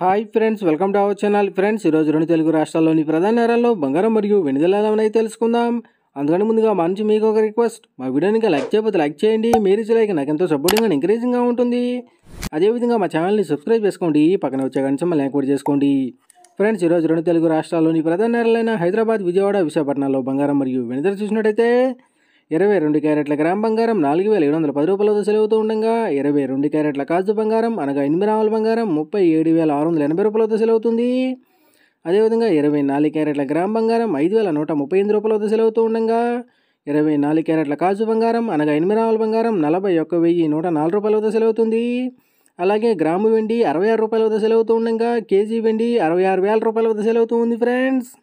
hi friends welcome to our channel friends ఈరోజు రెండు తెలుగు రాష్ట్రాల్లోని ప్రధాన నేరాల్లో బంగారం మరియు వెనుదలని తెలుసుకుందాం అందుకని ముందుగా మంచి మీకు ఒక రిక్వెస్ట్ మా వీడియోని ఇంకా లైక్ చేయకపోతే లైక్ చేయండి మీరు ఇచ్చే లైక్ నాకు ఎంతో సపోర్టింగ్ అండ్ ఎంకరేజింగ్గా ఉంటుంది అదేవిధంగా మా ఛానల్ని సబ్స్క్రైబ్ చేసుకోండి పక్కన వచ్చే కనీసం మళ్ళీ కూడా చేసుకోండి ఫ్రెండ్స్ ఈరోజు రెండు తెలుగు రాష్ట్రాల్లోని ప్రధాన నేరాలైన హైదరాబాద్ విజయవాడ విశాఖపట్నంలో బంగారం మరియు వెనుదల చూసినట్టయితే ఇరవై రెండు క్యారెట్ల గ్రామ్ బంగారం నాలుగు వేల ఏడు వందల పది రూపాయలతో సెలవుతూ ఉండగా ఇరవై రెండు క్యారెట్ల కాజు బంగారం అనగా ఎనిమిది రాముల బంగారం ముప్పై ఏడు వేల ఆరు వందల ఎనభై రూపాయలతో సెలవుతుంది అదేవిధంగా ఇరవై నాలుగు క్యారెట్ల గ్రామ్ బంగారం ఐదు వేల నూట ముప్పై ఎనిమిది రూపాయలతో సెలవుతూ ఉండగా ఇరవై నాలుగు క్యారెట్ల కాజు బంగారం అనగా ఎనిమిది రాముల బంగారం నలభై ఒక్క వెయ్యి నూట నాలుగు రూపాయలతో సెలవుతుంది అలాగే గ్రాము వెండి అరవై ఆరు రూపాయల వద్ద సెలవుతూ ఉండగా కేజీ వెండి అరవై ఆరు వేల రూపాయల వద్ద సెలవుతూ ఉంది ఫ్రెండ్స్